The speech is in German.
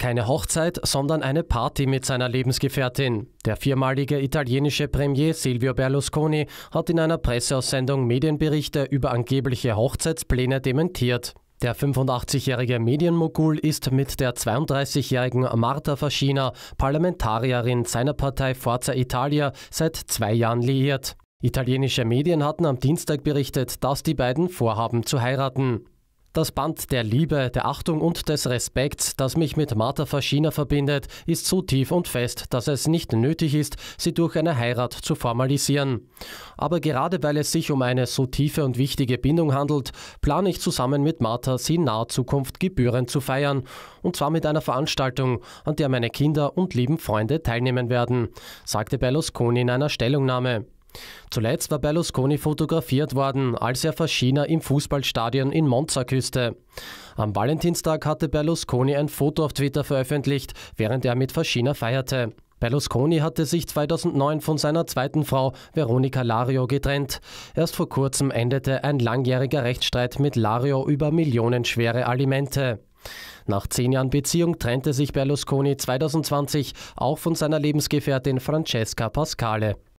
Keine Hochzeit, sondern eine Party mit seiner Lebensgefährtin. Der viermalige italienische Premier Silvio Berlusconi hat in einer Presseaussendung Medienberichte über angebliche Hochzeitspläne dementiert. Der 85-jährige Medienmogul ist mit der 32-jährigen Marta Faschina, Parlamentarierin seiner Partei Forza Italia, seit zwei Jahren liiert. Italienische Medien hatten am Dienstag berichtet, dass die beiden vorhaben zu heiraten. Das Band der Liebe, der Achtung und des Respekts, das mich mit Martha Faschina verbindet, ist so tief und fest, dass es nicht nötig ist, sie durch eine Heirat zu formalisieren. Aber gerade weil es sich um eine so tiefe und wichtige Bindung handelt, plane ich zusammen mit Martha, sie in naher Zukunft gebührend zu feiern. Und zwar mit einer Veranstaltung, an der meine Kinder und lieben Freunde teilnehmen werden, sagte Berlusconi in einer Stellungnahme. Zuletzt war Berlusconi fotografiert worden, als er verschiener im Fußballstadion in Monza küsste. Am Valentinstag hatte Berlusconi ein Foto auf Twitter veröffentlicht, während er mit Faschina feierte. Berlusconi hatte sich 2009 von seiner zweiten Frau Veronica Lario getrennt. Erst vor kurzem endete ein langjähriger Rechtsstreit mit Lario über millionenschwere Alimente. Nach zehn Jahren Beziehung trennte sich Berlusconi 2020 auch von seiner Lebensgefährtin Francesca Pascale.